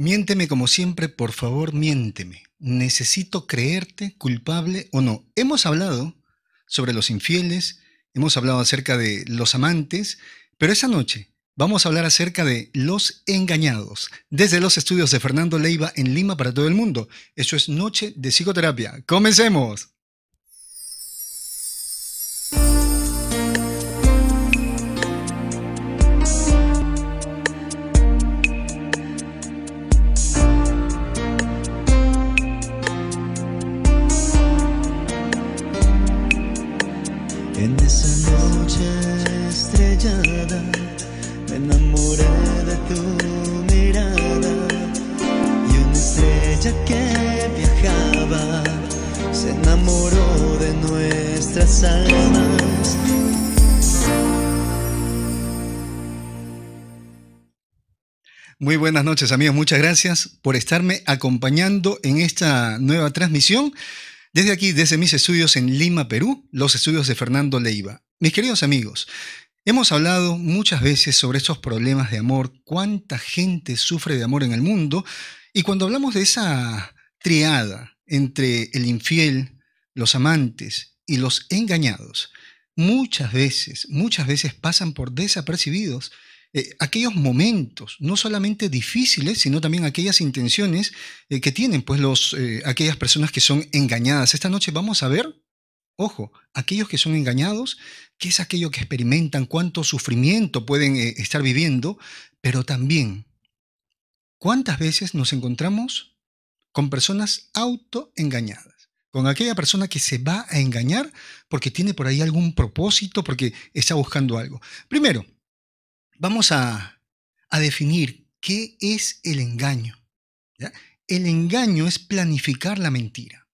Miénteme como siempre, por favor, miénteme. Necesito creerte culpable o no. Hemos hablado sobre los infieles, hemos hablado acerca de los amantes, pero esa noche vamos a hablar acerca de los engañados, desde los estudios de Fernando Leiva en Lima para todo el mundo. Eso es Noche de Psicoterapia. Comencemos. Muy buenas noches amigos, muchas gracias por estarme acompañando en esta nueva transmisión. Desde aquí, desde mis estudios en Lima, Perú, los estudios de Fernando Leiva. Mis queridos amigos, Hemos hablado muchas veces sobre estos problemas de amor, cuánta gente sufre de amor en el mundo, y cuando hablamos de esa triada entre el infiel, los amantes y los engañados muchas veces, muchas veces pasan por desapercibidos eh, aquellos momentos, no solamente difíciles, sino también aquellas intenciones eh, que tienen pues, los, eh, aquellas personas que son engañadas. Esta noche vamos a ver, ojo, aquellos que son engañados, qué es aquello que experimentan, cuánto sufrimiento pueden estar viviendo, pero también cuántas veces nos encontramos con personas autoengañadas con aquella persona que se va a engañar porque tiene por ahí algún propósito, porque está buscando algo. Primero, vamos a, definir qué es el engaño. El engaño es planificar la mentira,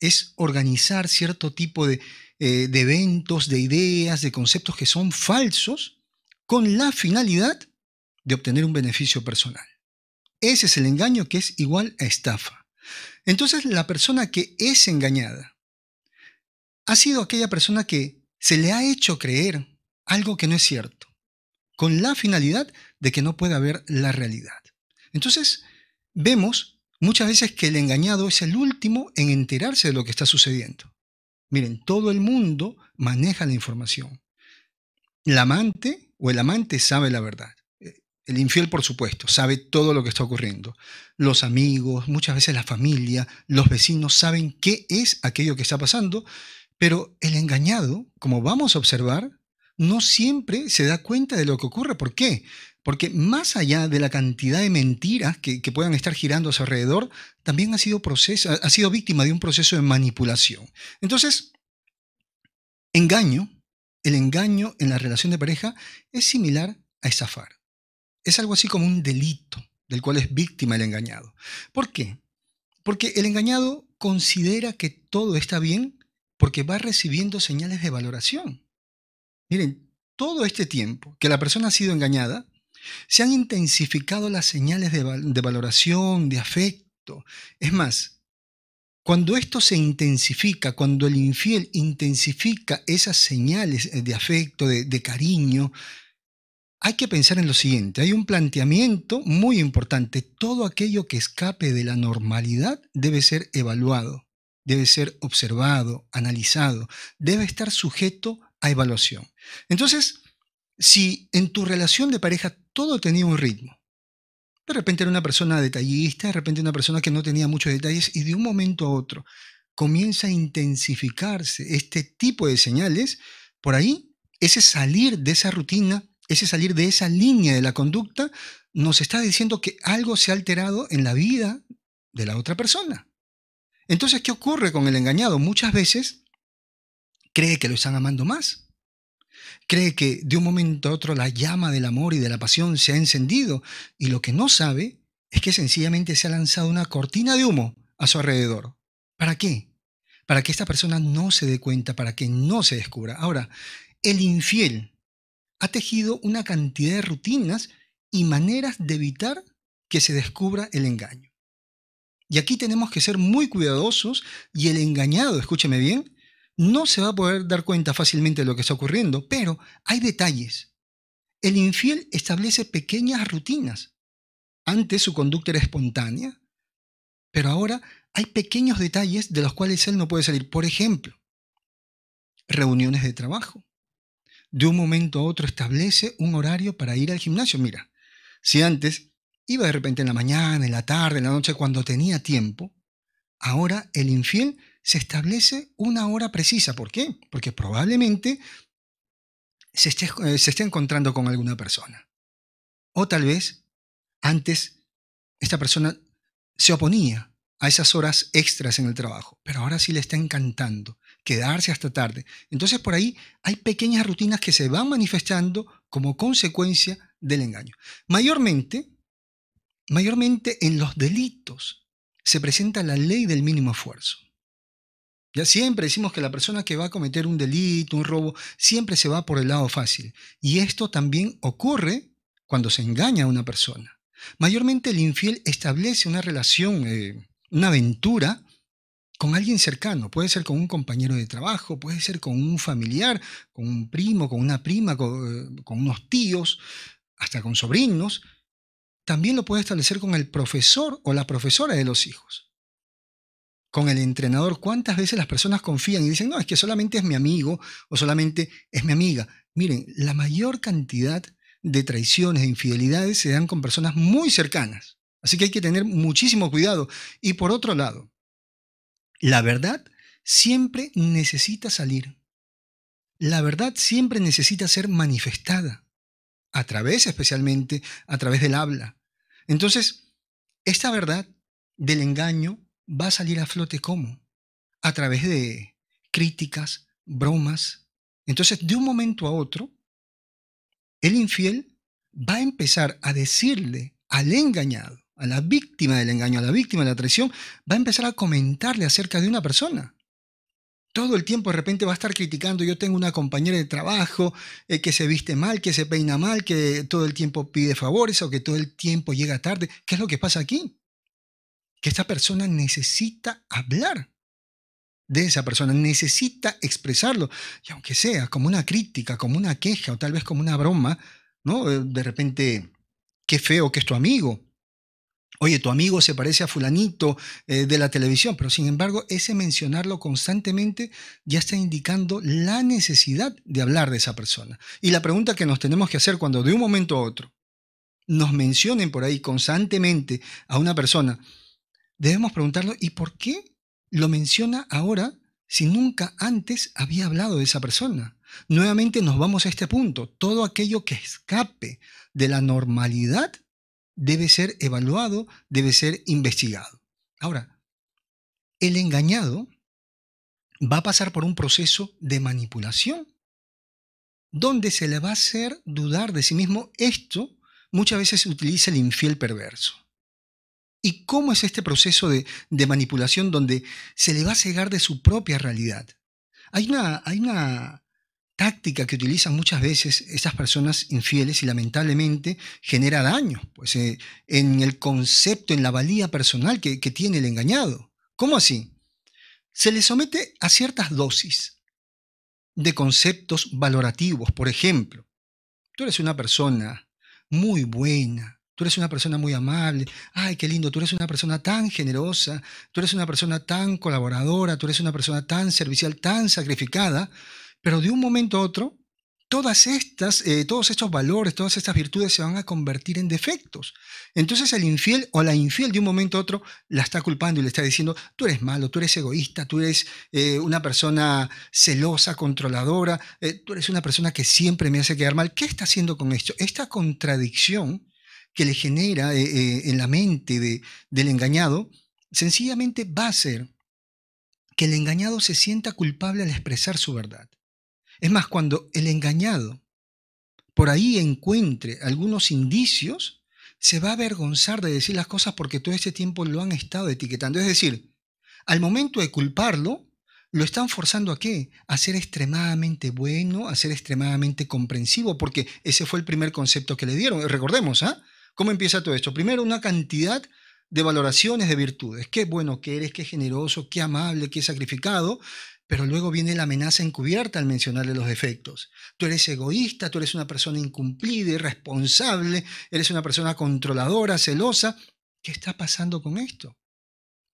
es organizar cierto tipo eh, de eventos, de ideas, de conceptos que son falsos con la finalidad de obtener un beneficio personal. Ese es el engaño que es igual a estafa. Entonces la persona que es engañada ha sido aquella persona que se le ha hecho creer algo que no es cierto, con la finalidad de que no pueda ver la realidad. Entonces vemos muchas veces que el engañado es el último en enterarse de lo que está sucediendo. Miren, todo el mundo maneja la información. el amante o el amante sabe la verdad. El infiel, por supuesto, sabe todo lo que está ocurriendo. Los amigos, muchas veces la familia, los vecinos saben qué es aquello que está pasando, pero el engañado, como vamos a observar, no siempre se da cuenta de lo que ocurre. ¿Por qué? Porque más allá de la cantidad de mentiras que, puedan estar girando a su alrededor, también ha sido, ha sido víctima de un proceso de manipulación. Entonces, engaño, el engaño en la relación de pareja es similar a estafar es algo así como un delito del cual es víctima el engañado. ¿Por qué? Porque el engañado considera que todo está bien porque va recibiendo señales de valoración. Miren, todo este tiempo que la persona ha sido engañada, se han intensificado las señales de, valoración, de afecto. Es más, cuando esto se intensifica, cuando el infiel intensifica esas señales de afecto, de cariño, hay que pensar en lo siguiente, hay un planteamiento muy importante, todo aquello que escape de la normalidad debe ser evaluado, debe ser observado, analizado, debe estar sujeto a evaluación. Entonces, si en tu relación de pareja todo tenía un ritmo, de repente era una persona detallista, de repente una persona que no tenía muchos detalles y de un momento a otro comienza a intensificarse este tipo de señales, por ahí ese salir de esa rutina ese salir de esa línea de la conducta nos está diciendo que algo se ha alterado en la vida de la otra persona. Entonces, ¿qué ocurre con el engañado? Muchas veces cree que lo están amando más. Cree que de un momento a otro la llama del amor y de la pasión se ha encendido y lo que no sabe es que sencillamente se ha lanzado una cortina de humo a su alrededor. ¿Para qué? Para que esta persona no se dé cuenta, para que no se descubra. Ahora, el infiel ha tejido una cantidad de rutinas y maneras de evitar que se descubra el engaño. Y aquí tenemos que ser muy cuidadosos y el engañado, escúcheme bien, no se va a poder dar cuenta fácilmente de lo que está ocurriendo, pero hay detalles. El infiel establece pequeñas rutinas. Antes su conducta era espontánea, pero ahora hay pequeños detalles de los cuales él no puede salir. Por ejemplo, reuniones de trabajo, de un momento a otro establece un horario para ir al gimnasio. Mira, si antes iba de repente en la mañana, en la tarde, en la noche, cuando tenía tiempo, ahora el infiel se establece una hora precisa. ¿Por qué? Porque probablemente se esté, eh, encontrando con alguna persona. O tal vez antes esta persona se oponía a esas horas extras en el trabajo, pero ahora sí le está encantando quedarse hasta tarde. Entonces por ahí hay pequeñas rutinas que se van manifestando como consecuencia del engaño. Mayormente, mayormente en los delitos se presenta la ley del mínimo esfuerzo. Ya siempre decimos que la persona que va a cometer un delito, un robo, siempre se va por el lado fácil. Y esto también ocurre cuando se engaña a una persona. Mayormente el infiel establece una relación, eh, una aventura con alguien cercano, puede ser con un compañero de trabajo, puede ser con un familiar, con un primo, con una prima, eh, con, unos tíos, hasta con sobrinos, también lo puede establecer con el profesor o la profesora de los hijos, con el entrenador. ¿Cuántas veces las personas confían y dicen, no, es que solamente es mi amigo o solamente es mi amiga? Miren, la mayor cantidad de traiciones e infidelidades se dan con personas muy cercanas, así que hay que tener muchísimo cuidado. Y por otro lado, la verdad siempre necesita salir. La verdad siempre necesita ser manifestada, a través especialmente, a través del habla. Entonces, esta verdad del engaño va a salir a flote cómo? A través de críticas, bromas. Entonces, de un momento a otro, el infiel va a empezar a decirle al engañado, a la víctima del engaño, a la víctima de la traición, va a empezar a comentarle acerca de una persona. Todo el tiempo de repente va a estar criticando, yo tengo una compañera de trabajo eh, que se viste mal, que se peina mal, que todo el tiempo pide favores o que todo el tiempo llega tarde. ¿Qué es lo que pasa aquí? Que esta persona necesita hablar de esa persona, necesita expresarlo. Y aunque sea como una crítica, como una queja o tal vez como una broma, ¿no? Eh, de repente, qué feo que es tu amigo, Oye, tu amigo se parece a fulanito eh, de la televisión, pero sin embargo ese mencionarlo constantemente ya está indicando la necesidad de hablar de esa persona. Y la pregunta que nos tenemos que hacer cuando de un momento a otro nos mencionen por ahí constantemente a una persona, debemos preguntarlo. ¿y por qué lo menciona ahora si nunca antes había hablado de esa persona? Nuevamente nos vamos a este punto. Todo aquello que escape de la normalidad debe ser evaluado, debe ser investigado. Ahora, el engañado va a pasar por un proceso de manipulación, donde se le va a hacer dudar de sí mismo. Esto muchas veces se utiliza el infiel perverso. ¿Y cómo es este proceso de, manipulación donde se le va a cegar de su propia realidad? Hay una, hay una táctica que utilizan muchas veces esas personas infieles y lamentablemente genera daño pues, eh, en el concepto, en la valía personal que, que tiene el engañado. ¿Cómo así? Se le somete a ciertas dosis de conceptos valorativos. Por ejemplo, tú eres una persona muy buena, tú eres una persona muy amable, ay, qué lindo, tú eres una persona tan generosa, tú eres una persona tan colaboradora, tú eres una persona tan servicial, tan sacrificada, pero de un momento a otro, todas estas, eh, todos estos valores, todas estas virtudes se van a convertir en defectos. Entonces el infiel o la infiel de un momento a otro la está culpando y le está diciendo, tú eres malo, tú eres egoísta, tú eres eh, una persona celosa, controladora, eh, tú eres una persona que siempre me hace quedar mal. ¿Qué está haciendo con esto? Esta contradicción que le genera en la mente del engañado, sencillamente va a ser que el engañado se sienta culpable al expresar su verdad. Es más, cuando el engañado por ahí encuentre algunos indicios, se va a avergonzar de decir las cosas porque todo este tiempo lo han estado etiquetando. Es decir, al momento de culparlo, lo están forzando a qué? A ser extremadamente bueno, a ser extremadamente comprensivo, porque ese fue el primer concepto que le dieron. Recordemos, ¿ah? ¿Cómo empieza todo esto? Primero, una cantidad de valoraciones de virtudes. Qué bueno que eres, qué generoso, qué amable, qué sacrificado. Pero luego viene la amenaza encubierta al mencionarle los defectos. Tú eres egoísta, tú eres una persona incumplida, irresponsable, eres una persona controladora, celosa. ¿Qué está pasando con esto?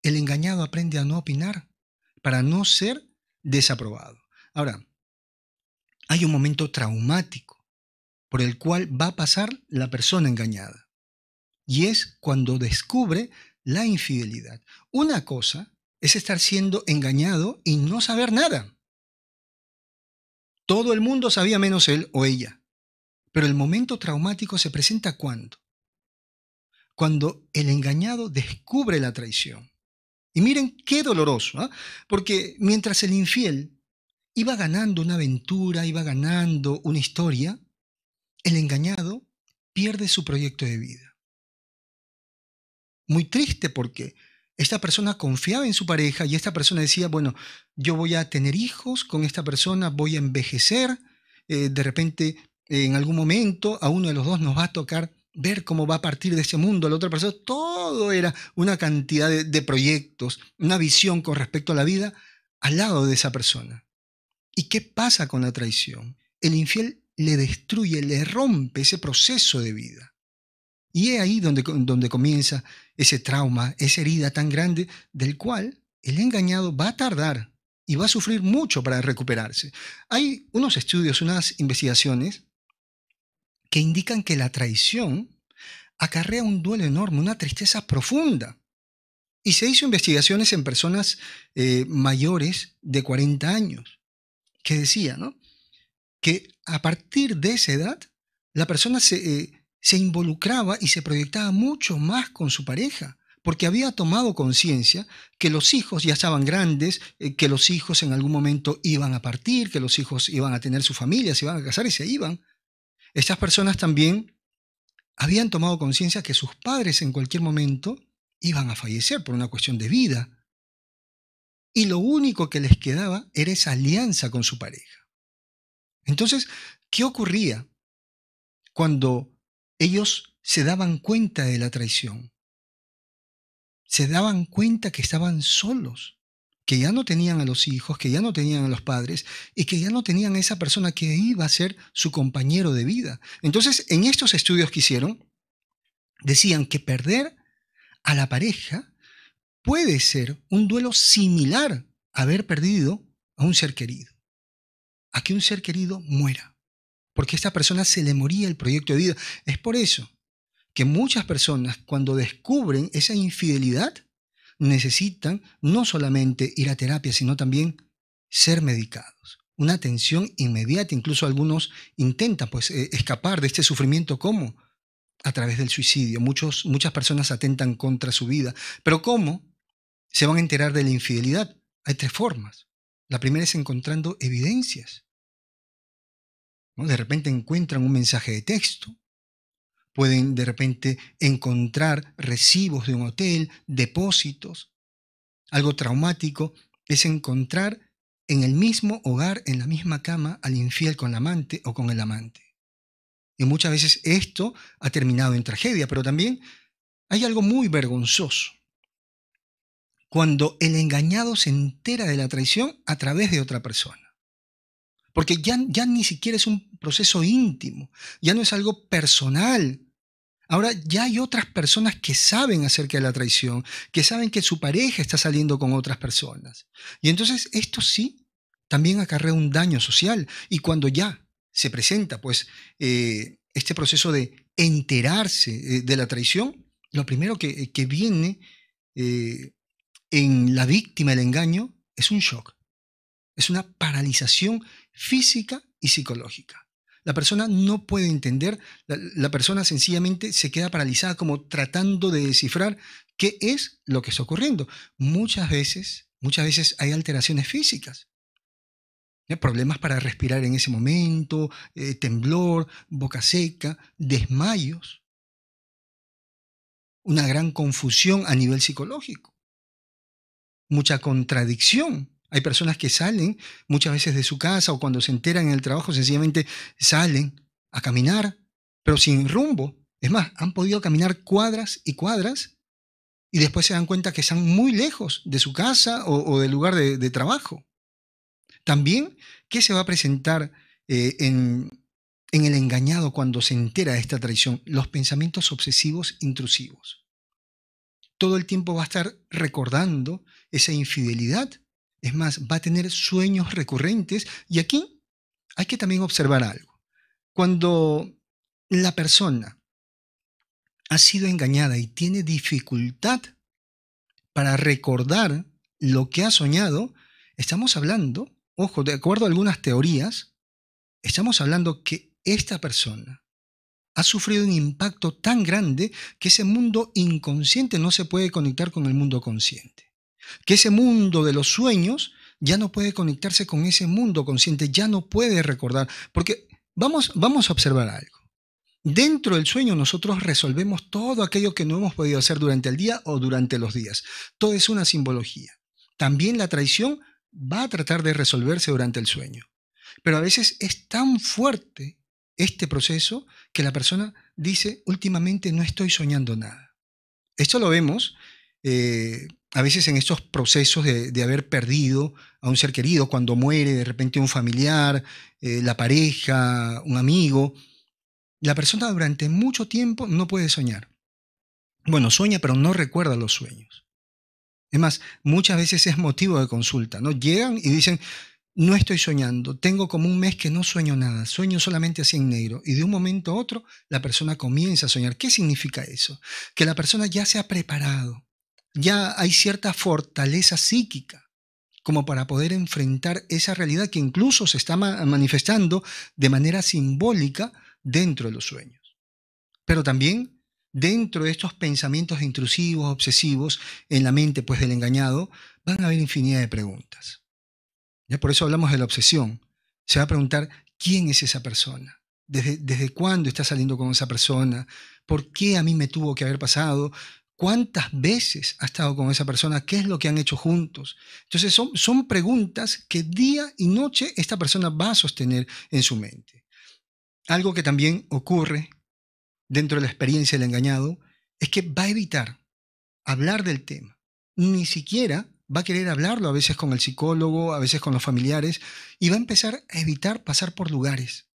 El engañado aprende a no opinar para no ser desaprobado. Ahora, hay un momento traumático por el cual va a pasar la persona engañada y es cuando descubre la infidelidad. Una cosa es estar siendo engañado y no saber nada. Todo el mundo sabía menos él o ella. Pero el momento traumático se presenta cuando? Cuando el engañado descubre la traición. Y miren qué doloroso, ¿ah? porque mientras el infiel iba ganando una aventura, iba ganando una historia, el engañado pierde su proyecto de vida muy triste porque esta persona confiaba en su pareja y esta persona decía, bueno, yo voy a tener hijos con esta persona, voy a envejecer, eh, de repente en algún momento a uno de los dos nos va a tocar ver cómo va a partir de ese mundo, a la otra persona, todo era una cantidad de, proyectos, una visión con respecto a la vida al lado de esa persona. ¿Y qué pasa con la traición? El infiel le destruye, le rompe ese proceso de vida. Y es ahí donde comienza ese trauma, esa herida tan grande del cual el engañado va a tardar y va a sufrir mucho para recuperarse. Hay unos estudios, unas investigaciones que indican que la traición acarrea un duelo enorme, una tristeza profunda. Y se hizo investigaciones en personas eh, mayores de 40 años, que decía, ¿no? Que a partir de esa edad, la persona se, eh, se involucraba y se proyectaba mucho más con su pareja, porque había tomado conciencia que los hijos ya estaban grandes, eh, que los hijos en algún momento iban a partir, que los hijos iban a tener su familia, se iban a casar y se iban. Estas personas también habían tomado conciencia que sus padres en cualquier momento iban a fallecer por una cuestión de vida. Y lo único que les quedaba era esa alianza con su pareja. Entonces, ¿qué ocurría cuando ellos se daban cuenta de la traición. Se daban cuenta que estaban solos, que ya no tenían a los hijos, que ya no tenían a los padres y que ya no tenían a esa persona que iba a ser su compañero de vida. Entonces, en estos estudios que hicieron, decían que perder a la pareja puede ser un duelo similar a haber perdido a un ser querido, a que un ser querido muera porque a esta persona se le moría el proyecto de vida. Es por eso que muchas personas cuando descubren esa infidelidad necesitan no solamente ir a terapia, sino también ser medicados. Una atención inmediata, incluso algunos intentan pues, eh, escapar de este sufrimiento ¿cómo? a través del suicidio. muchas personas atentan contra su vida. Pero ¿cómo se van a enterar de la infidelidad? Hay tres formas. La primera es encontrando evidencias. De repente encuentran un mensaje de texto, pueden de repente encontrar recibos de un hotel, depósitos. Algo traumático es encontrar en el mismo hogar, en la misma cama, al infiel con la amante o con el amante. Y muchas veces esto ha terminado en tragedia, pero también hay algo muy vergonzoso. Cuando el engañado se entera de la traición a través de otra persona. Porque ya, ya ni siquiera es un proceso íntimo, ya no es algo personal. Ahora ya hay otras personas que saben acerca de la traición, que saben que su pareja está saliendo con otras personas. Y entonces esto sí también acarrea un daño social. Y cuando ya se presenta pues eh, este proceso de enterarse eh, de la traición, lo primero que, eh, que viene en la víctima del engaño es un shock, es una paralización física y psicológica. La persona no puede entender, la, persona sencillamente se queda paralizada como tratando de descifrar qué es lo que está ocurriendo. Muchas veces, muchas veces hay alteraciones físicas. Problemas para respirar en ese momento, eh, temblor, boca seca, desmayos. Una gran confusión a nivel psicológico. Mucha contradicción hay personas que salen muchas veces de su casa o cuando se enteran en el trabajo, sencillamente salen a caminar, pero sin rumbo. Es más, han podido caminar cuadras y cuadras y después se dan cuenta que están muy lejos de su casa o, del lugar de, trabajo. También, ¿qué se va a presentar eh, en el engañado cuando se entera de esta traición? Los pensamientos obsesivos intrusivos. Todo el tiempo va a estar recordando esa infidelidad es más, va a tener sueños recurrentes. Y aquí hay que también observar algo. Cuando la persona ha sido engañada y tiene dificultad para recordar lo que ha soñado, estamos hablando, ojo, de acuerdo a algunas teorías, estamos hablando que esta persona ha sufrido un impacto tan grande que ese mundo inconsciente no se puede conectar con el mundo consciente que ese mundo de los sueños ya no puede conectarse con ese mundo consciente, ya no puede recordar, porque vamos, vamos a observar algo. Dentro del sueño nosotros resolvemos todo aquello que no hemos podido hacer durante el día o durante los días. Todo es una simbología. También la traición va a tratar de resolverse durante el sueño. Pero a veces es tan fuerte este proceso que la persona dice, últimamente no estoy soñando nada. Esto lo vemos eh, a veces en estos procesos de, haber perdido a un ser querido, cuando muere de repente un familiar, eh, la pareja, un amigo, la persona durante mucho tiempo no puede soñar. Bueno, sueña, pero no recuerda los sueños. Es más, muchas veces es motivo de consulta, ¿no? Llegan y dicen, no estoy soñando, tengo como un mes que no sueño nada, sueño solamente así en negro. Y de un momento a otro, la persona comienza a soñar. ¿Qué significa eso? Que la persona ya se ha preparado, ya hay cierta fortaleza psíquica como para poder enfrentar esa realidad que incluso se está manifestando de manera simbólica dentro de los sueños. Pero también dentro de estos pensamientos intrusivos, obsesivos, en la mente pues del engañado, van a haber infinidad de preguntas. Ya por eso hablamos de la obsesión. Se va a preguntar quién es esa persona, desde, desde cuándo está saliendo con esa persona, por qué a mí me tuvo que haber pasado, ¿Cuántas veces ha estado con esa persona? ¿Qué es lo que han hecho juntos? Entonces son, son preguntas que día y noche esta persona va a sostener en su mente. Algo que también ocurre dentro de la experiencia del engañado es que va a evitar hablar del tema. Ni siquiera va a querer hablarlo a veces con el psicólogo, a veces con los familiares, y va a empezar a evitar pasar por lugares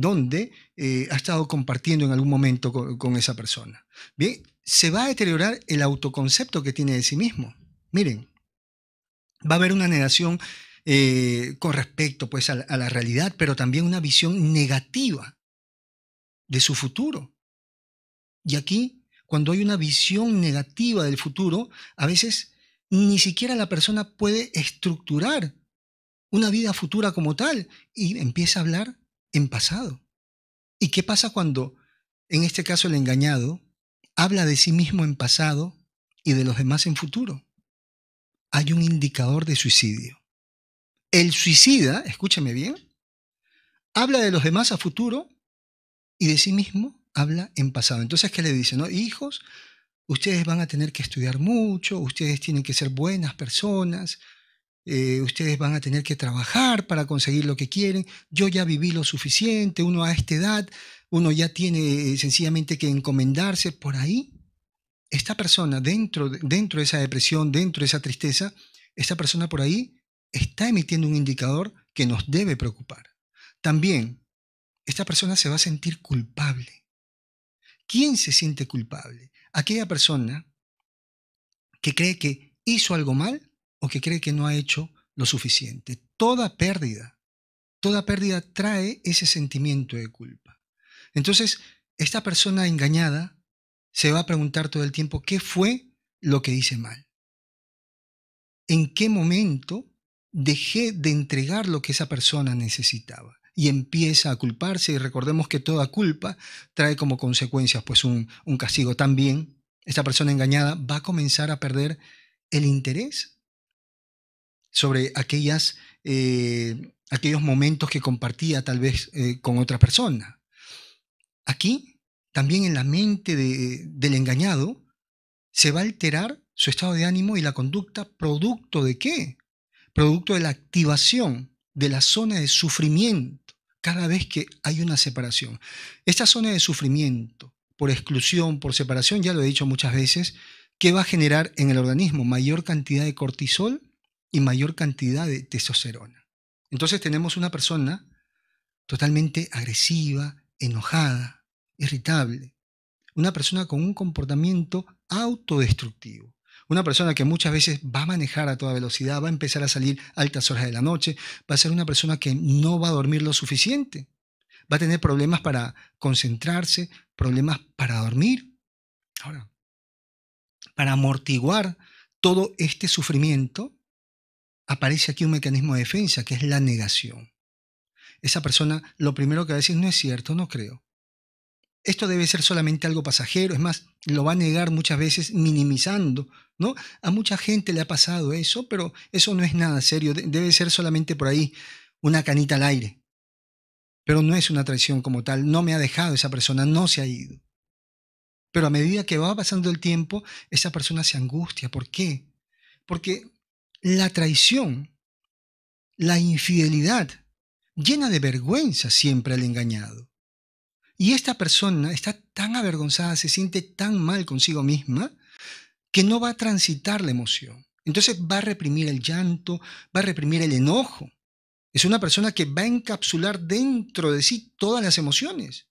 donde eh, ha estado compartiendo en algún momento con, con esa persona. Bien, se va a deteriorar el autoconcepto que tiene de sí mismo. Miren, va a haber una negación eh, con respecto pues, a la realidad, pero también una visión negativa de su futuro. Y aquí, cuando hay una visión negativa del futuro, a veces ni siquiera la persona puede estructurar una vida futura como tal y empieza a hablar en pasado. ¿Y qué pasa cuando, en este caso, el engañado habla de sí mismo en pasado y de los demás en futuro. Hay un indicador de suicidio. El suicida, escúchame bien, habla de los demás a futuro y de sí mismo habla en pasado. Entonces, ¿qué le dice? No? Hijos, ustedes van a tener que estudiar mucho, ustedes tienen que ser buenas personas, eh, ustedes van a tener que trabajar para conseguir lo que quieren, yo ya viví lo suficiente, uno a esta edad uno ya tiene eh, sencillamente que encomendarse por ahí, esta persona dentro, dentro de esa depresión, dentro de esa tristeza, esta persona por ahí está emitiendo un indicador que nos debe preocupar. También, esta persona se va a sentir culpable. ¿Quién se siente culpable? Aquella persona que cree que hizo algo mal o que cree que no ha hecho lo suficiente. Toda pérdida, toda pérdida trae ese sentimiento de culpa. Entonces, esta persona engañada se va a preguntar todo el tiempo, ¿qué fue lo que hice mal? ¿En qué momento dejé de entregar lo que esa persona necesitaba? y empieza a culparse. Y recordemos que toda culpa trae como consecuencias pues un, castigo. También esta persona engañada va a comenzar a perder el interés sobre eh, aquellos momentos que compartía tal vez eh, con otra persona. Aquí, también en la mente del engañado, se va a alterar su estado de ánimo y la conducta producto de qué? Producto de la activación de la zona de sufrimiento cada vez que hay una separación. Esta zona de sufrimiento por exclusión, por separación, ya lo he dicho muchas veces, que va a generar en el organismo mayor cantidad de cortisol y mayor cantidad de testosterona. Entonces tenemos una persona totalmente agresiva, enojada, irritable, una persona con un comportamiento autodestructivo. Una persona que muchas veces va a manejar a toda velocidad, va a empezar a salir altas horas de la noche, va a ser una persona que no va a dormir lo suficiente, va a tener problemas para concentrarse, problemas para dormir. Ahora, para amortiguar todo este sufrimiento, aparece aquí un mecanismo de defensa que es la negación. Esa persona lo primero que va a decir no es cierto, no creo esto debe ser solamente algo pasajero, es más, lo va a negar muchas veces minimizando, ¿no? A mucha gente le ha pasado eso, pero eso no es nada serio, debe ser solamente por ahí una canita al aire. Pero no es una traición como tal, no me ha dejado esa persona, no se ha ido. Pero a medida que va pasando el tiempo, esa persona se angustia. ¿Por qué? Porque la traición, la infidelidad, llena de vergüenza siempre al engañado. Y esta persona está tan avergonzada, se siente tan mal consigo misma, que no va a transitar la emoción. Entonces va a reprimir el llanto, va a reprimir el enojo. Es una persona que va a encapsular dentro de sí todas las emociones.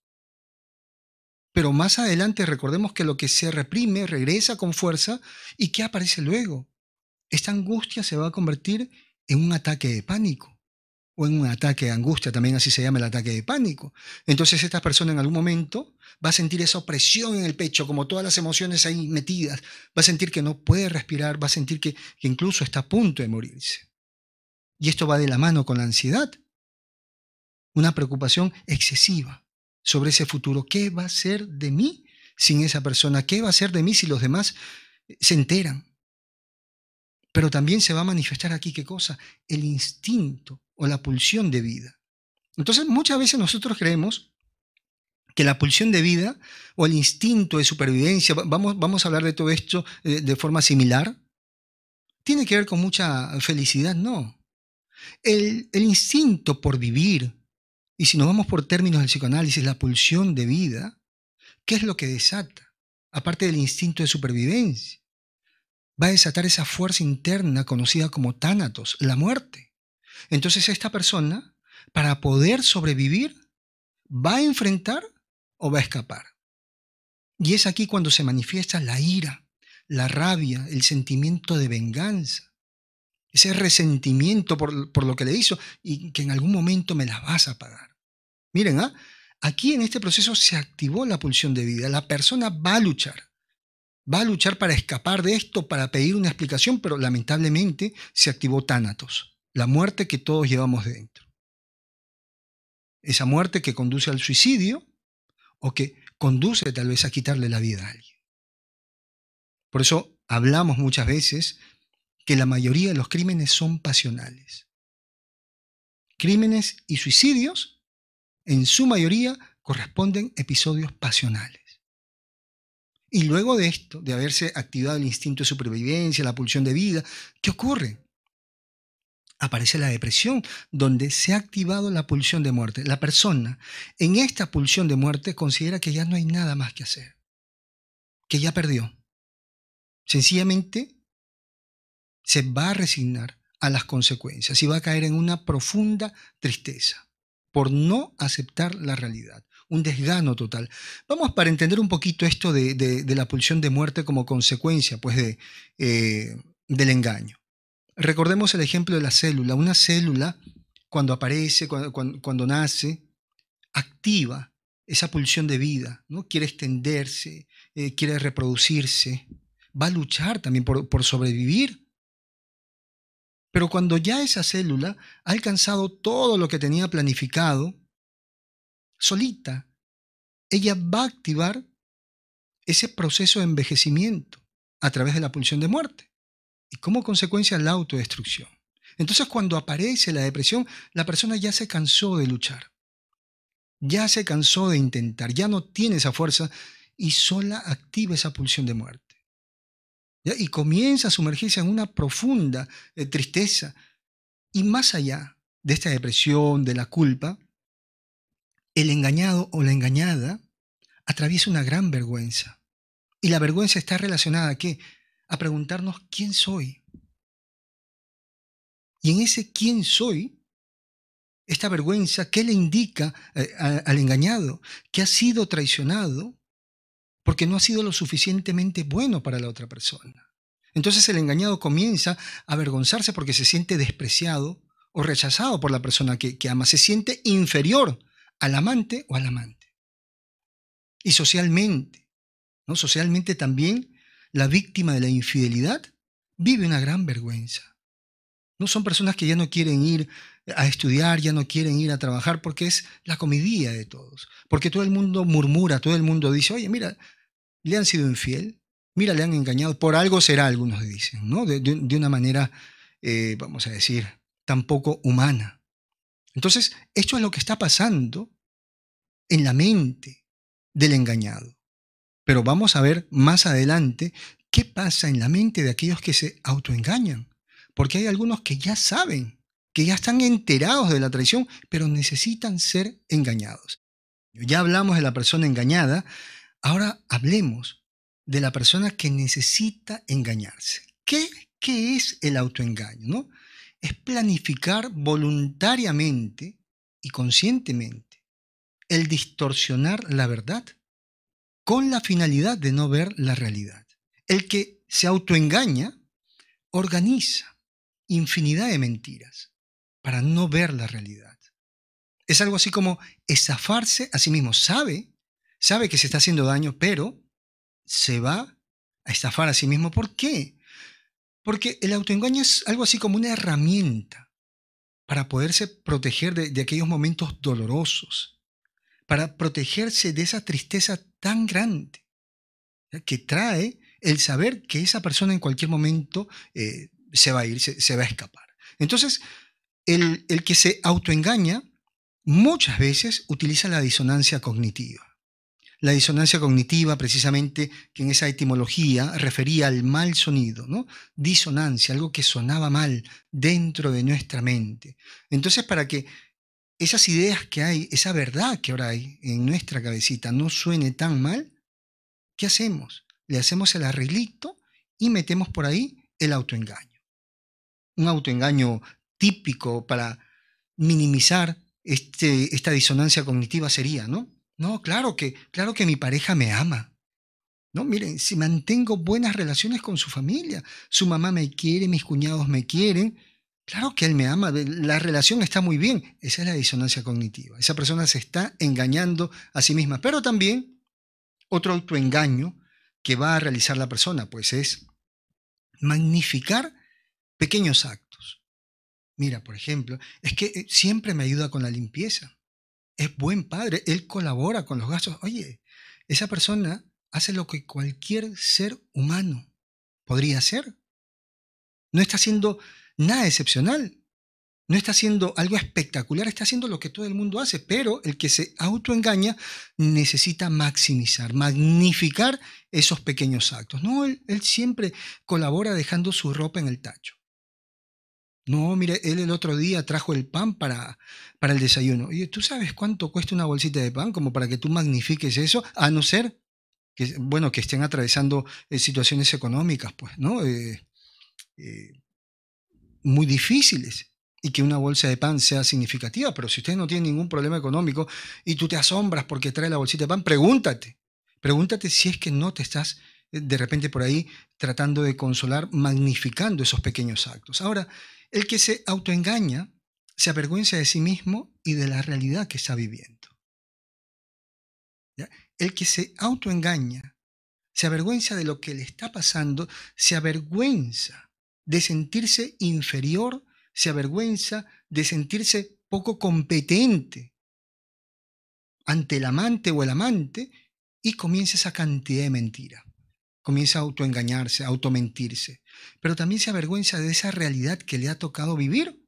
Pero más adelante recordemos que lo que se reprime regresa con fuerza y que aparece luego? Esta angustia se va a convertir en un ataque de pánico o en un ataque de angustia, también así se llama el ataque de pánico. Entonces esta persona en algún momento va a sentir esa opresión en el pecho, como todas las emociones ahí metidas, va a sentir que no puede respirar, va a sentir que, incluso está a punto de morirse. Y esto va de la mano con la ansiedad, una preocupación excesiva sobre ese futuro. ¿Qué va a ser de mí sin esa persona? ¿Qué va a ser de mí si los demás eh, se enteran? Pero también se va a manifestar aquí qué cosa? El instinto o la pulsión de vida. Entonces muchas veces nosotros creemos que la pulsión de vida o el instinto de supervivencia, vamos, vamos a hablar de todo esto eh, de, forma similar, tiene que ver con mucha felicidad, no. El, el instinto por vivir, y si nos vamos por términos del psicoanálisis, la pulsión de vida, ¿qué es lo que desata? Aparte del instinto de supervivencia, va a desatar esa fuerza interna conocida como tánatos, la muerte. Entonces esta persona, para poder sobrevivir, va a enfrentar o va a escapar. Y es aquí cuando se manifiesta la ira, la rabia, el sentimiento de venganza, ese resentimiento por, lo que le hizo y que en algún momento me la vas a pagar. Miren, ¿ah? aquí en este proceso se activó la pulsión de vida. La persona va a luchar. Va a luchar para escapar de esto, para pedir una explicación, pero lamentablemente se activó Tánatos la muerte que todos llevamos dentro. Esa muerte que conduce al suicidio o que conduce tal vez a quitarle la vida a alguien. Por eso hablamos muchas veces que la mayoría de los crímenes son pasionales. Crímenes y suicidios en su mayoría corresponden episodios pasionales. Y luego de esto, de haberse activado el instinto de supervivencia, la pulsión de vida, ¿qué ocurre? aparece la depresión, donde se ha activado la pulsión de muerte. La persona en esta pulsión de muerte considera que ya no hay nada más que hacer, que ya perdió. Sencillamente se va a resignar a las consecuencias y va a caer en una profunda tristeza por no aceptar la realidad, un desgano total. Vamos para entender un poquito esto de, la pulsión de muerte como consecuencia pues eh, del engaño. Recordemos el ejemplo de la célula. Una célula, cuando aparece, cuando, nace, activa esa pulsión de vida, ¿no? quiere extenderse, eh, quiere reproducirse, va a luchar también por sobrevivir. Pero cuando ya esa célula ha alcanzado todo lo que tenía planificado, solita, ella va a activar ese proceso de envejecimiento a través de la pulsión de muerte y como consecuencia la autodestrucción. Entonces cuando aparece la depresión, la persona ya se cansó de luchar, ya se cansó de intentar, ya no tiene esa fuerza y sola activa esa pulsión de muerte. Y comienza a sumergirse en una profunda eh, tristeza. Y más allá de esta depresión, de la culpa, el engañado o la engañada atraviesa una gran vergüenza. Y la vergüenza está relacionada a qué? a preguntarnos quién soy. Y en ese quién soy, esta vergüenza, ¿qué le indica eh, al engañado? Que ha sido traicionado porque no ha sido lo suficientemente bueno para la otra persona. Entonces el engañado comienza a avergonzarse porque se siente despreciado o rechazado por la persona que, que ama, se siente inferior al amante o al amante. Y socialmente, ¿no? Socialmente también la víctima de la infidelidad vive una gran vergüenza. No son personas que ya no quieren ir a estudiar, ya no quieren ir a trabajar, porque es la comidía de todos. Porque todo el mundo murmura, todo el mundo dice, oye, mira, le han sido infiel, mira, le han engañado, por algo será, algunos dicen, ¿no? De, una manera, eh, vamos a decir, tampoco humana. Entonces, esto es lo que está pasando en la mente del engañado. Pero vamos a ver más adelante qué pasa en la mente de aquellos que se autoengañan. Porque hay algunos que ya saben, que ya están enterados de la traición, pero necesitan ser engañados. Ya hablamos de la persona engañada, ahora hablemos de la persona que necesita engañarse. ¿Qué, es el autoengaño? ¿no? Es planificar voluntariamente y conscientemente el distorsionar la verdad con la finalidad de no ver la realidad. El que se autoengaña organiza infinidad de mentiras para no ver la realidad. Es algo así como estafarse a sí mismo. Sabe, sabe que se está haciendo daño, pero se va a estafar a sí mismo. ¿Por qué? Porque el autoengaño es algo así como una herramienta para poderse proteger de aquellos momentos dolorosos, para protegerse de esa tristeza tan grande que trae el saber que esa persona en cualquier momento eh, se va a ir, se, va a escapar. Entonces, el, el, que se autoengaña muchas veces utiliza la disonancia cognitiva. La disonancia cognitiva, precisamente, que en esa etimología refería al mal sonido, ¿no? Disonancia, algo que sonaba mal dentro de nuestra mente. Entonces, para que esas ideas que hay, esa verdad que ahora hay en nuestra cabecita no suene tan mal, ¿qué hacemos? Le hacemos el arreglito y metemos por ahí el autoengaño. Un autoengaño típico para minimizar este, esta disonancia cognitiva sería, ¿no? No, claro que, claro que mi pareja me ama. No, miren, si mantengo buenas relaciones con su familia, su mamá me quiere, mis cuñados me quieren, Claro que él me ama, la relación está muy bien. Esa es la disonancia cognitiva. Esa persona se está engañando a sí misma. Pero también otro engaño que va a realizar la persona, pues es magnificar pequeños actos. Mira, por ejemplo, es que eh, siempre me ayuda con la limpieza. Es buen padre, él colabora con los gastos. Oye, esa persona hace lo que cualquier ser humano podría hacer. No está haciendo nada excepcional. No está haciendo algo espectacular, está haciendo lo que todo el mundo hace, pero el que se autoengaña necesita maximizar, magnificar esos pequeños actos. No, él, siempre colabora dejando su ropa en el tacho. No, mire, él el otro día trajo el pan para, para el desayuno. Y tú sabes cuánto cuesta una bolsita de pan como para que tú magnifiques eso, a no ser que, bueno, que estén atravesando eh, situaciones económicas, pues, ¿no? Eh, eh, muy difíciles y que una bolsa de pan sea significativa, pero si usted no tiene ningún problema económico y tú te asombras porque trae la bolsita de pan, pregúntate, pregúntate si es que no te estás eh, de repente por ahí tratando de consolar, magnificando esos pequeños actos. Ahora, el que se autoengaña se avergüenza de sí mismo y de la realidad que está viviendo. El que se autoengaña se avergüenza de lo que le está pasando, se avergüenza de sentirse inferior, se avergüenza de sentirse poco competente ante el amante o el amante y comienza esa cantidad de mentira. Comienza a autoengañarse, a automentirse. Pero también se avergüenza de esa realidad que le ha tocado vivir.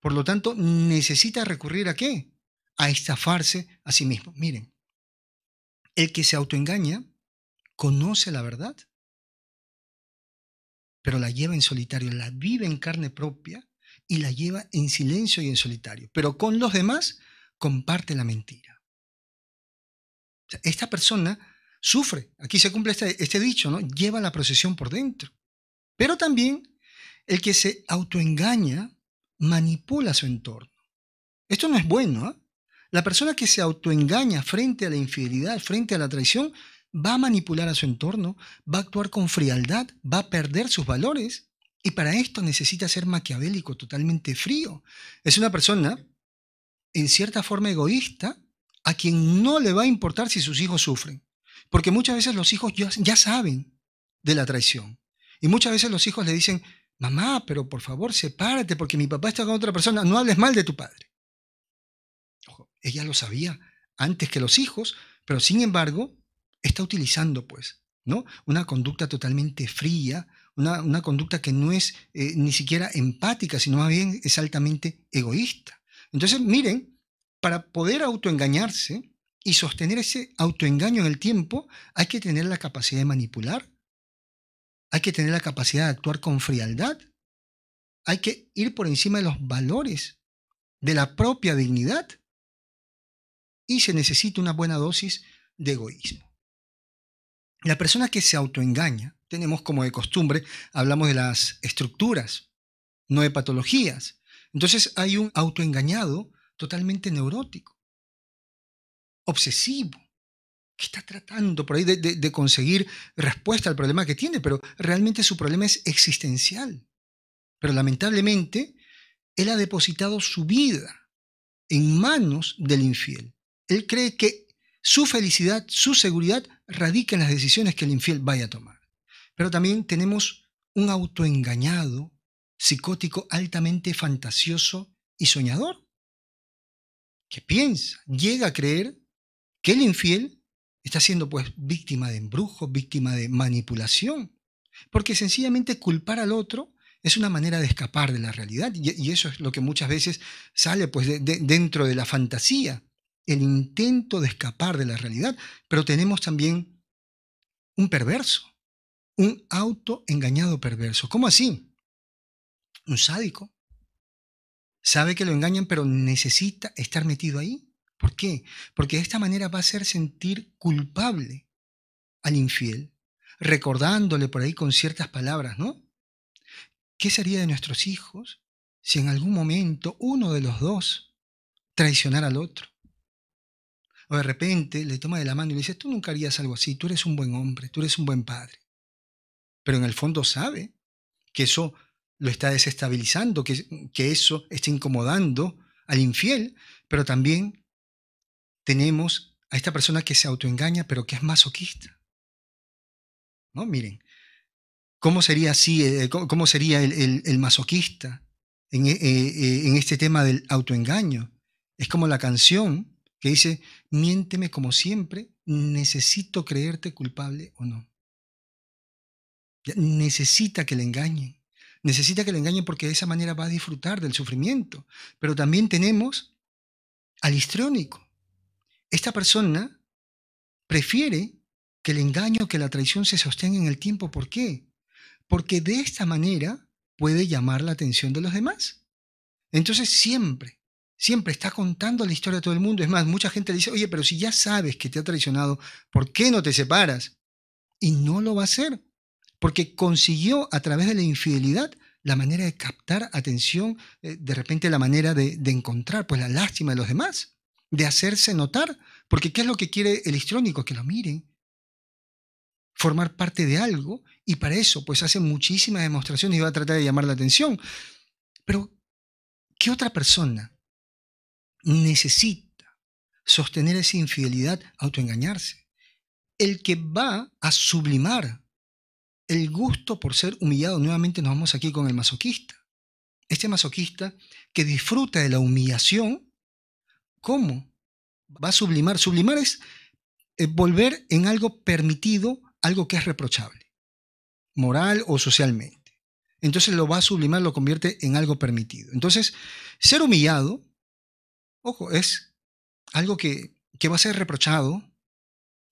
Por lo tanto, necesita recurrir a qué? A estafarse a sí mismo. Miren, el que se autoengaña conoce la verdad, pero la lleva en solitario, la vive en carne propia y la lleva en silencio y en solitario. Pero con los demás comparte la mentira. esta persona sufre. Aquí se cumple este, este, dicho, ¿no? Lleva la procesión por dentro. Pero también el que se autoengaña manipula su entorno. Esto no es bueno. ¿ah? La persona que se autoengaña frente a la infidelidad, frente a la traición, va a manipular a su entorno, va a actuar con frialdad, va a perder sus valores. Y para esto necesita ser maquiavélico, totalmente frío. Es una persona, en cierta forma, egoísta, a quien no le va a importar si sus hijos sufren. Porque muchas veces los hijos ya, saben de la traición. Y muchas veces los hijos le dicen, mamá, pero por favor, sepárate porque mi papá está con otra persona, no hables mal de tu padre. ella lo sabía antes que los hijos, pero sin embargo, está utilizando, pues, ¿no? Una conducta totalmente fría, una, conducta que no es eh, ni siquiera empática, sino más bien es altamente egoísta. Entonces, miren, para poder autoengañarse y sostener ese autoengaño en el tiempo, hay que tener la capacidad de manipular, hay que tener la capacidad de actuar con frialdad, hay que ir por encima de los valores, de la propia dignidad, y se necesita una buena dosis de egoísmo. La persona que se autoengaña, tenemos como de costumbre, hablamos de las estructuras, no de patologías. Entonces hay un autoengañado totalmente neurótico, obsesivo, que está tratando por ahí de, conseguir respuesta al problema que tiene, pero realmente su problema es existencial. Pero lamentablemente, él ha depositado su vida en manos del infiel. Él cree que su felicidad, su seguridad radica en las decisiones que el infiel vaya a tomar. Pero también tenemos un autoengañado, psicótico, altamente fantasioso y soñador, que piensa, llega a creer que el infiel está siendo pues víctima de embrujo, víctima de manipulación, porque sencillamente culpar al otro es una manera de escapar de la realidad y, eso es lo que muchas veces sale pues dentro de la fantasía el intento de escapar de la realidad, pero tenemos también un perverso, un autoengañado perverso. ¿Cómo así? Un sádico. Sabe que lo engañan, pero necesita estar metido ahí. ¿Por qué? Porque de esta manera va a hacer sentir culpable al infiel, recordándole por ahí con ciertas palabras, ¿no? ¿Qué sería de nuestros hijos si en algún momento uno de los dos traicionara al otro? o de repente le toma de la mano y le dice, tú nunca harías algo así, tú eres un buen hombre, tú eres un buen padre. Pero en el fondo sabe que eso lo está desestabilizando, que, que eso está incomodando al infiel, pero también tenemos a esta persona que se autoengaña, pero que es masoquista. ¿No? Miren, ¿cómo sería así? Eh, eh, ¿Cómo sería el, masoquista en, eh, en este tema del autoengaño? Es como la canción que dice, miénteme como siempre, necesito creerte culpable o no. Necesita que le engañen, necesita que le engañen porque de esa manera va a disfrutar del sufrimiento. Pero también tenemos al histriónico. Esta persona prefiere que el engaño, que la traición se sostenga en el tiempo. ¿Por qué? Porque de esta manera puede llamar la atención de los demás. Entonces siempre siempre está contando la historia a todo el mundo. Es más, mucha gente le dice, oye, pero si ya sabes que te ha traicionado, ¿por qué no te separas? Y no lo va a hacer, porque consiguió a través de la infidelidad la manera de captar atención, eh, de repente la manera de, encontrar pues la lástima de los demás, de hacerse notar, porque ¿qué es lo que quiere el histrónico? Que lo miren, formar parte de algo, y para eso pues hace muchísimas demostraciones y va a tratar de llamar la atención. Pero, ¿qué otra persona necesita sostener esa infidelidad, autoengañarse. El que va a sublimar el gusto por ser humillado, nuevamente nos vamos aquí con el masoquista. Este masoquista que disfruta de la humillación, ¿cómo? Va a sublimar. Sublimar es eh, volver en algo permitido, algo que es reprochable, moral o socialmente. Entonces lo va a sublimar, lo convierte en algo permitido. Entonces, ser humillado Ojo, es algo que, va a ser reprochado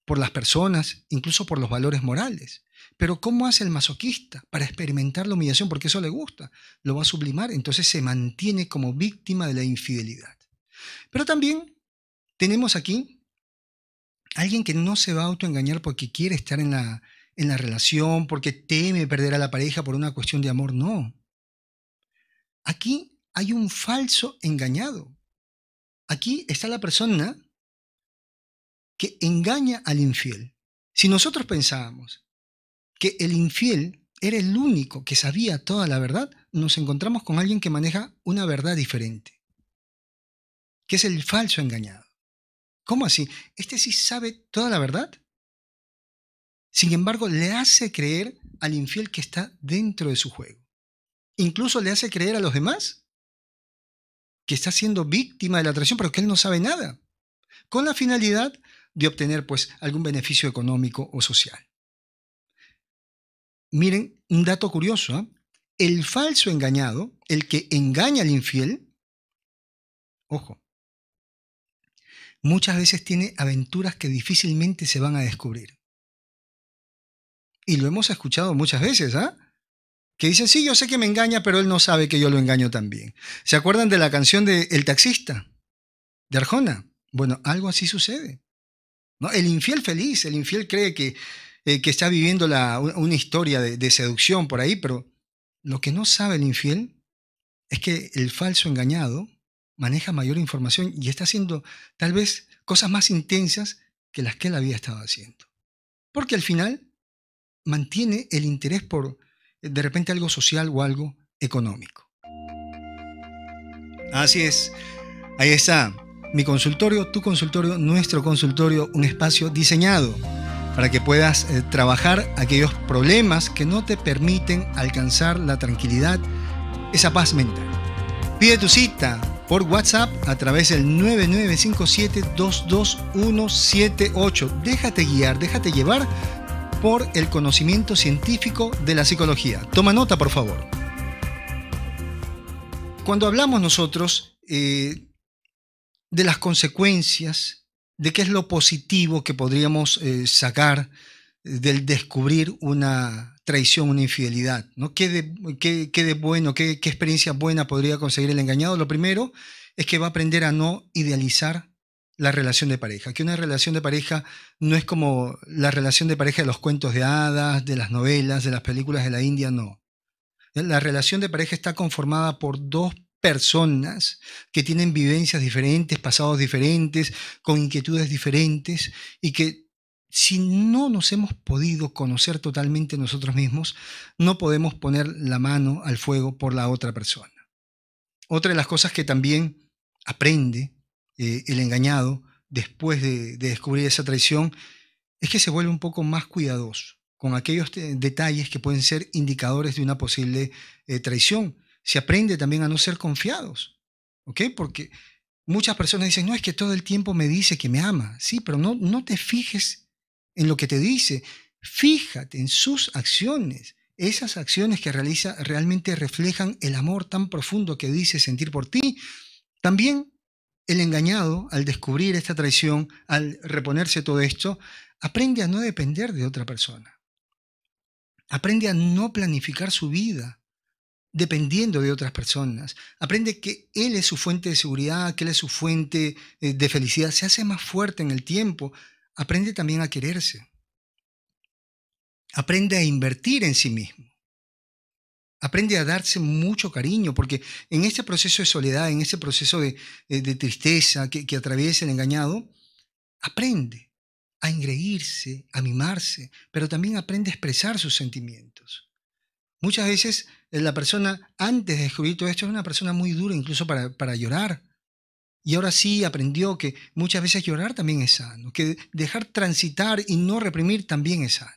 por las personas, incluso por los valores morales. Pero ¿cómo hace el masoquista para experimentar la humillación? Porque eso le gusta, lo va a sublimar, entonces se mantiene como víctima de la infidelidad. Pero también tenemos aquí alguien que no se va a autoengañar porque quiere estar en la relación, porque teme perder a la pareja por una cuestión de amor, no. Aquí hay un falso engañado. Aquí está la persona que engaña al infiel. Si nosotros pensábamos que el infiel era el único que sabía toda la verdad, nos encontramos con alguien que maneja una verdad diferente, que es el falso engañado. ¿Cómo así? ¿Este sí sabe toda la verdad? Sin embargo, le hace creer al infiel que está dentro de su juego. Incluso le hace creer a los demás que está siendo víctima de la atracción, pero que él no sabe nada, con la finalidad de obtener pues algún beneficio económico o social. Miren, un dato curioso, ¿ah? el falso engañado, el que engaña al infiel, ojo, muchas veces tiene aventuras que difícilmente se van a descubrir. Y lo hemos escuchado muchas veces, ¿ah? que dicen, sí, yo sé que me engaña, pero él no sabe que yo lo engaño también. ¿Se acuerdan de la canción de El taxista? De Arjona. Bueno, algo así sucede. ¿no? El infiel feliz, el infiel cree que, eh, que está viviendo una historia de seducción por ahí, pero lo que no sabe el infiel es que el falso engañado maneja mayor información y está haciendo tal vez cosas más intensas que las que él había estado haciendo. Porque al final mantiene el interés por, de repente algo social o algo económico. Así es, ahí está, mi consultorio, tu consultorio, nuestro consultorio, un espacio diseñado para que puedas eh, trabajar aquellos problemas que no te permiten alcanzar la tranquilidad, esa paz mental. Pide tu cita por WhatsApp a través del 9957-22178. Déjate guiar, déjate llevar por el conocimiento científico de la psicología. Toma nota, por favor. Cuando hablamos nosotros eh, de las consecuencias, de qué es lo positivo que podríamos eh, sacar del descubrir una traición, una infidelidad, ¿no? ¿Qué de, bueno, qué, qué experiencia buena podría conseguir el engañado? Lo primero es que va a aprender a no idealizar la relación de pareja, que una relación de pareja no es como la relación de pareja de los cuentos de hadas, de las novelas, de las películas de la India, no. La relación de pareja está conformada por dos personas que tienen vivencias diferentes, pasados diferentes, con inquietudes diferentes y que si no nos hemos podido conocer totalmente nosotros mismos, no podemos poner la mano al fuego por la otra persona. Otra de las cosas que también aprende eh, el engañado, después de, descubrir esa traición, es que se vuelve un poco más cuidadoso con aquellos detalles que pueden ser indicadores de una posible eh, traición. Se aprende también a no ser confiados, ¿ok? Porque muchas personas dicen, no, es que todo el tiempo me dice que me ama. Sí, pero no, no te fijes en lo que te dice. Fíjate en sus acciones. Esas acciones que realiza realmente reflejan el amor tan profundo que dice sentir por ti. También el engañado, al descubrir esta traición, al reponerse todo esto, aprende a no depender de otra persona. Aprende a no planificar su vida dependiendo de otras personas. Aprende que Él es su fuente de seguridad, que Él es su fuente eh, de felicidad. Se hace más fuerte en el tiempo. Aprende también a quererse. Aprende a invertir en sí mismo aprende a darse mucho cariño, porque en este proceso de soledad, en este proceso de, tristeza que, atraviesa el engañado, aprende a ingreírse, a mimarse, pero también aprende a expresar sus sentimientos. Muchas veces eh, la persona, antes de descubrir todo esto, es una persona muy dura incluso para, para llorar. Y ahora sí aprendió que muchas veces llorar también es sano, que dejar transitar y no reprimir también es sano.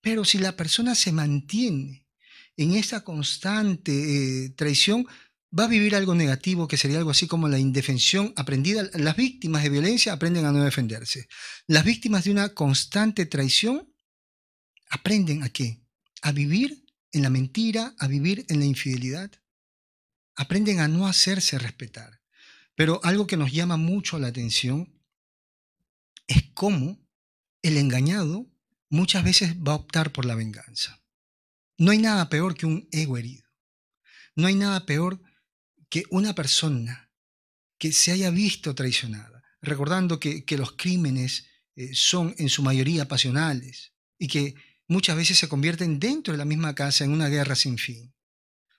Pero si la persona se mantiene en esa constante eh, traición va a vivir algo negativo, que sería algo así como la indefensión aprendida. Las víctimas de violencia aprenden a no defenderse. Las víctimas de una constante traición aprenden a qué? A vivir en la mentira, a vivir en la infidelidad. Aprenden a no hacerse respetar. Pero algo que nos llama mucho la atención es cómo el engañado muchas veces va a optar por la venganza. No hay nada peor que un ego herido. No hay nada peor que una persona que se haya visto traicionada, recordando que, los crímenes eh, son en su mayoría pasionales y que muchas veces se convierten dentro de la misma casa en una guerra sin fin,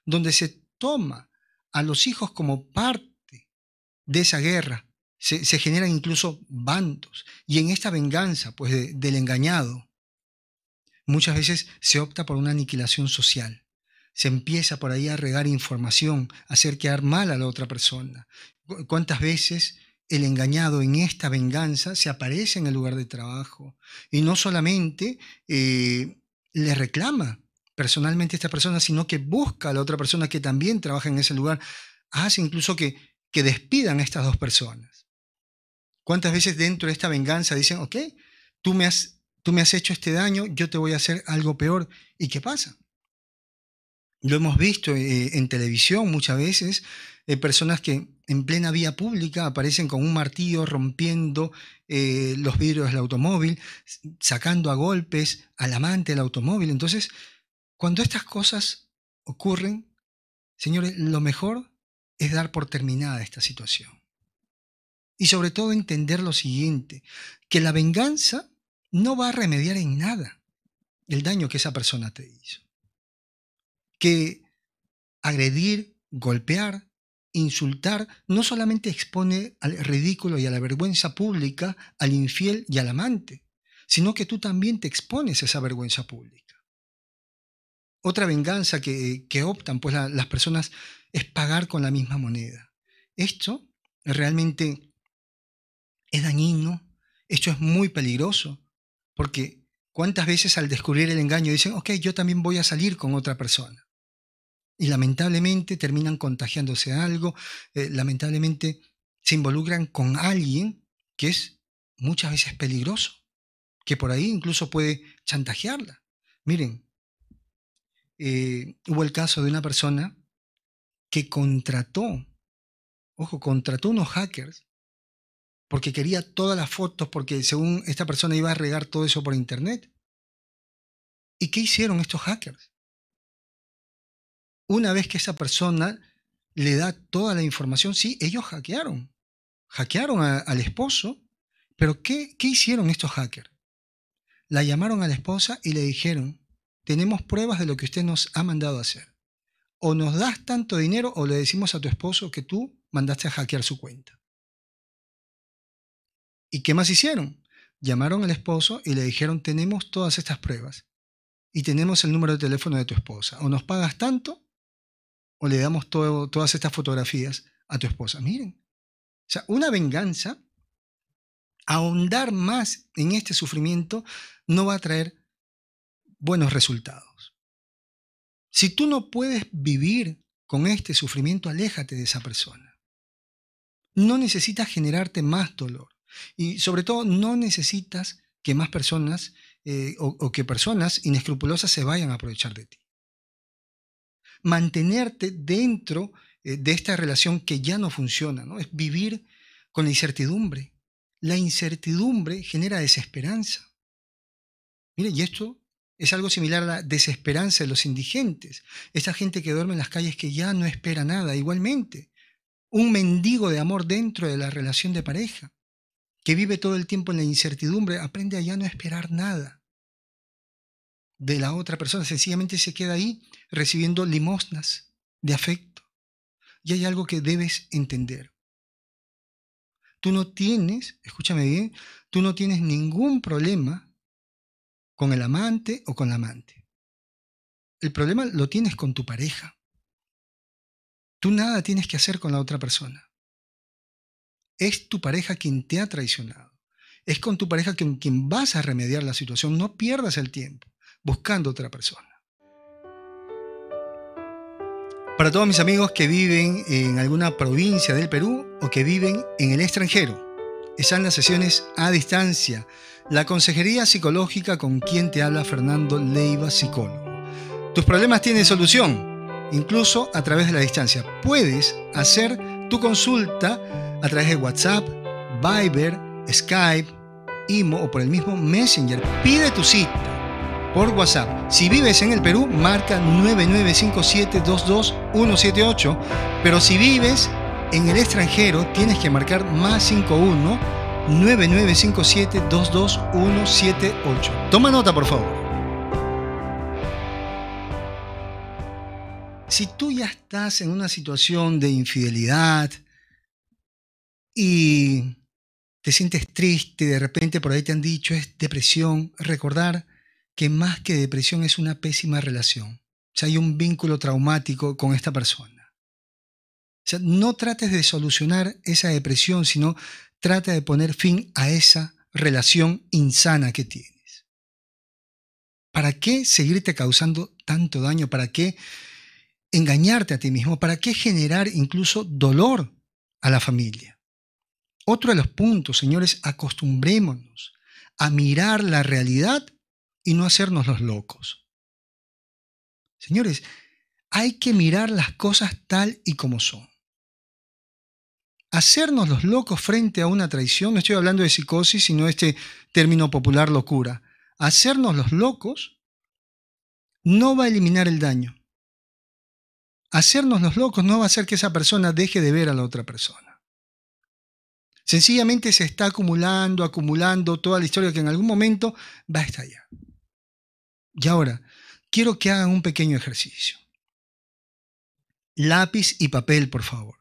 donde se toma a los hijos como parte de esa guerra. Se, generan incluso bandos y en esta venganza pues, del engañado muchas veces se opta por una aniquilación social. Se empieza por ahí a regar información, a hacer quedar mal a la otra persona. ¿Cuántas veces el engañado en esta venganza se aparece en el lugar de trabajo? Y no solamente eh, le reclama personalmente a esta persona, sino que busca a la otra persona que también trabaja en ese lugar. Hace incluso que, que despidan a estas dos personas. ¿Cuántas veces dentro de esta venganza dicen, ok, tú me has tú me has hecho este daño, yo te voy a hacer algo peor. ¿Y qué pasa? Lo hemos visto eh, en televisión muchas veces, eh, personas que en plena vía pública aparecen con un martillo rompiendo eh, los vidrios del automóvil, sacando a golpes al amante del automóvil. Entonces, cuando estas cosas ocurren, señores, lo mejor es dar por terminada esta situación. Y sobre todo entender lo siguiente, que la venganza no va a remediar en nada el daño que esa persona te hizo. Que agredir, golpear, insultar no solamente expone al ridículo y a la vergüenza pública al infiel y al amante, sino que tú también te expones a esa vergüenza pública. Otra venganza que, optan pues, las personas es pagar con la misma moneda. Esto realmente es dañino, esto es muy peligroso, porque cuántas veces al descubrir el engaño dicen, ok, yo también voy a salir con otra persona. Y lamentablemente terminan contagiándose algo, eh, lamentablemente se involucran con alguien que es muchas veces peligroso, que por ahí incluso puede chantajearla. Miren, eh, hubo el caso de una persona que contrató, ojo, contrató unos hackers porque quería todas las fotos, porque según esta persona iba a regar todo eso por internet. ¿Y qué hicieron estos hackers? Una vez que esa persona le da toda la información, sí, ellos hackearon. Hackearon al esposo, pero ¿qué, ¿qué hicieron estos hackers? La llamaron a la esposa y le dijeron, tenemos pruebas de lo que usted nos ha mandado a hacer. O nos das tanto dinero o le decimos a tu esposo que tú mandaste a hackear su cuenta. ¿Y qué más hicieron? Llamaron al esposo y le dijeron, tenemos todas estas pruebas y tenemos el número de teléfono de tu esposa. O nos pagas tanto o le damos todas estas fotografías a tu esposa. Miren, o sea, una venganza, ahondar más en este sufrimiento no va a traer buenos resultados. Si tú no puedes vivir con este sufrimiento, aléjate de esa persona. No necesitas generarte más dolor. Y sobre todo, no necesitas que más personas eh, o, que personas inescrupulosas se vayan a aprovechar de ti. Mantenerte dentro eh, de esta relación que ya no funciona, ¿no? es vivir con la incertidumbre. La incertidumbre genera desesperanza. y esto es algo similar a la desesperanza de los indigentes. esa gente que duerme en las calles que ya no espera nada, igualmente. Un mendigo de amor dentro de la relación de pareja que vive todo el tiempo en la incertidumbre, aprende a ya no esperar nada de la otra persona, sencillamente se queda ahí recibiendo limosnas de afecto. Y hay algo que debes entender. Tú no tienes, escúchame bien, tú no tienes ningún problema con el amante o con la amante. El problema lo tienes con tu pareja. Tú nada tienes que hacer con la otra persona. Es tu pareja quien te ha traicionado. Es con tu pareja con quien vas a remediar la situación. No pierdas el tiempo buscando otra persona. Para todos mis amigos que viven en alguna provincia del Perú o que viven en el extranjero, están las sesiones a distancia. La Consejería Psicológica con quien te habla Fernando Leiva, psicólogo. Tus problemas tienen solución, incluso a través de la distancia. Puedes hacer tu consulta a través de WhatsApp, Viber, Skype, Imo o por el mismo Messenger. Pide tu cita por WhatsApp. Si vives en el Perú, marca 9957-22178. pero si vives en el extranjero, tienes que marcar más 51 9957 22178. Toma nota, por favor. si tú ya estás en una situación de infidelidad y te sientes triste, de repente por ahí te han dicho es depresión, recordar que más que depresión es una pésima relación. O sea, hay un vínculo traumático con esta persona. O sea, no trates de solucionar esa depresión, sino trata de poner fin a esa relación insana que tienes. ¿Para qué seguirte causando tanto daño? ¿Para qué engañarte a ti mismo? ¿Para qué generar incluso dolor a la familia? Otro de los puntos, señores, acostumbrémonos a mirar la realidad y no hacernos los locos. Señores, hay que mirar las cosas tal y como son. Hacernos los locos frente a una traición, no estoy hablando de psicosis, sino este término popular locura. Hacernos los locos no va a eliminar el daño, hacernos los locos no va a hacer que esa persona deje de ver a la otra persona. Sencillamente se está acumulando, acumulando toda la historia que en algún momento va a estallar. Y ahora, quiero que hagan un pequeño ejercicio. Lápiz y papel, por favor.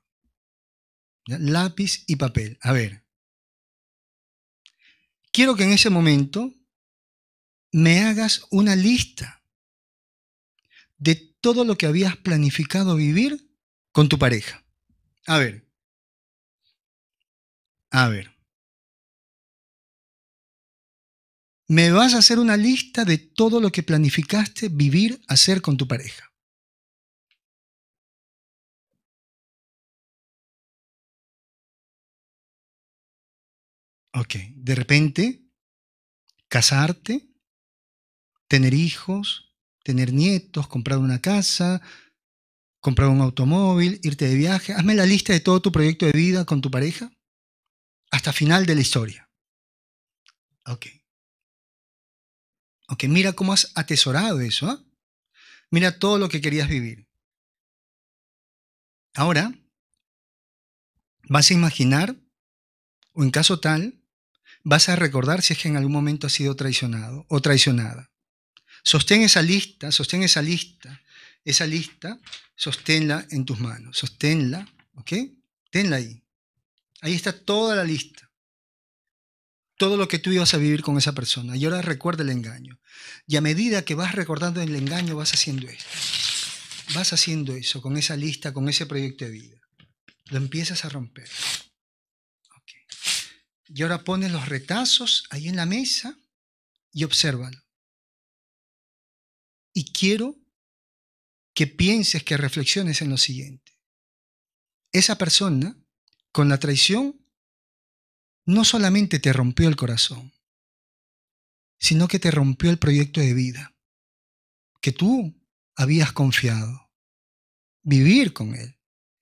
Lápiz y papel. A ver. Quiero que en ese momento me hagas una lista de todo lo que habías planificado vivir con tu pareja. A ver. A ver. Me vas a hacer una lista de todo lo que planificaste vivir, hacer con tu pareja. Ok, de repente, casarte, tener hijos, tener nietos, comprar una casa, comprar un automóvil, irte de viaje. Hazme la lista de todo tu proyecto de vida con tu pareja hasta final de la historia. Ok. Ok, mira cómo has atesorado eso. ¿ah? Mira todo lo que querías vivir. Ahora, vas a imaginar, o en caso tal, vas a recordar si es que en algún momento has sido traicionado o traicionada. Sostén esa lista, sostén esa lista, esa lista, sosténla en tus manos, sosténla, ¿ok? Tenla ahí. Ahí está toda la lista. Todo lo que tú ibas a vivir con esa persona. Y ahora recuerda el engaño. Y a medida que vas recordando el engaño, vas haciendo esto. Vas haciendo eso con esa lista, con ese proyecto de vida. Lo empiezas a romper. Y ahora pones los retazos ahí en la mesa y obsérvalo. Y quiero que pienses, que reflexiones en lo siguiente. Esa persona, con la traición, no solamente te rompió el corazón, sino que te rompió el proyecto de vida que tú habías confiado. Vivir con él,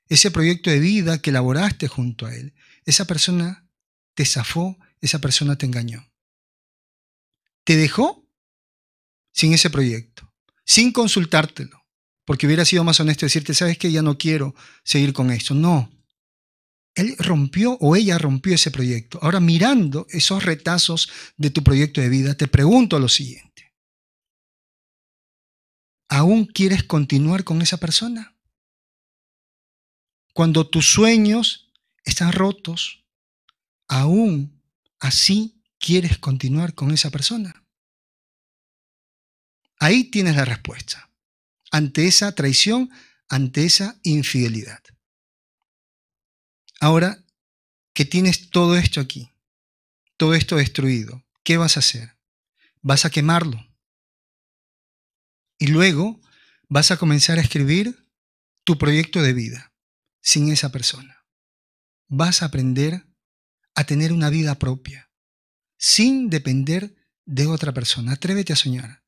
ese proyecto de vida que elaboraste junto a él, esa persona te zafó, esa persona te engañó. Te dejó sin ese proyecto sin consultártelo, porque hubiera sido más honesto decirte, sabes que ya no quiero seguir con esto. No. Él rompió o ella rompió ese proyecto. Ahora, mirando esos retazos de tu proyecto de vida, te pregunto lo siguiente. ¿Aún quieres continuar con esa persona? Cuando tus sueños están rotos, ¿aún así quieres continuar con esa persona? Ahí tienes la respuesta. Ante esa traición, ante esa infidelidad. Ahora que tienes todo esto aquí, todo esto destruido, ¿qué vas a hacer? Vas a quemarlo. Y luego vas a comenzar a escribir tu proyecto de vida sin esa persona. Vas a aprender a tener una vida propia, sin depender de otra persona. Atrévete a soñar.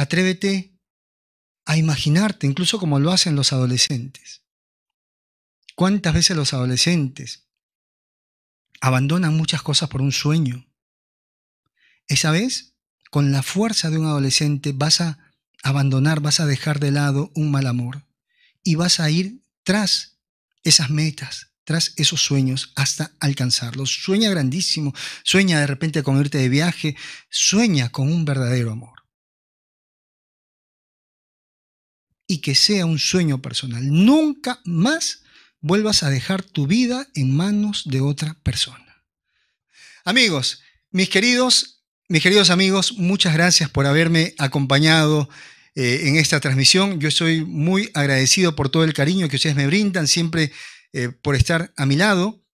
Atrévete a imaginarte, incluso como lo hacen los adolescentes. ¿Cuántas veces los adolescentes abandonan muchas cosas por un sueño? Esa vez, con la fuerza de un adolescente, vas a abandonar, vas a dejar de lado un mal amor y vas a ir tras esas metas, tras esos sueños hasta alcanzarlos. Sueña grandísimo, sueña de repente con irte de viaje, sueña con un verdadero amor. y que sea un sueño personal. Nunca más vuelvas a dejar tu vida en manos de otra persona. Amigos, mis queridos, mis queridos amigos, muchas gracias por haberme acompañado eh, en esta transmisión. Yo soy muy agradecido por todo el cariño que ustedes me brindan, siempre eh, por estar a mi lado.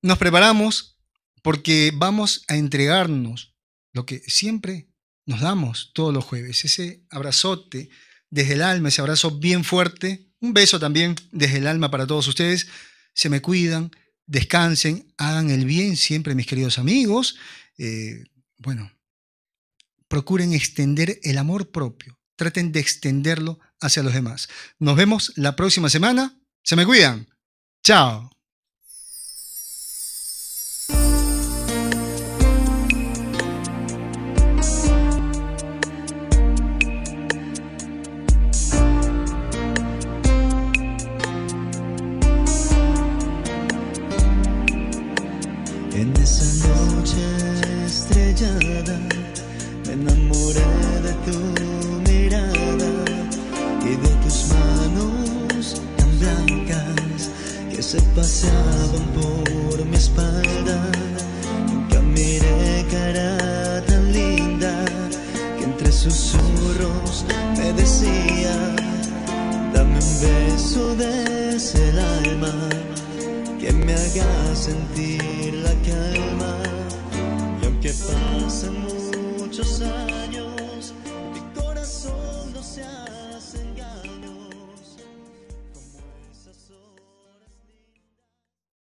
Nos preparamos porque vamos a entregarnos lo que siempre nos damos todos los jueves, ese abrazote, desde el alma, ese abrazo bien fuerte. Un beso también desde el alma para todos ustedes. Se me cuidan, descansen, hagan el bien siempre, mis queridos amigos. Eh, bueno, procuren extender el amor propio. Traten de extenderlo hacia los demás. Nos vemos la próxima semana. Se me cuidan. Chao. pasaban por mi espalda. Nunca miré cara tan linda que entre susurros me decía, dame un beso de el alma que me haga sentir la calma. Y aunque pasen muchos años, mi corazón no se ha...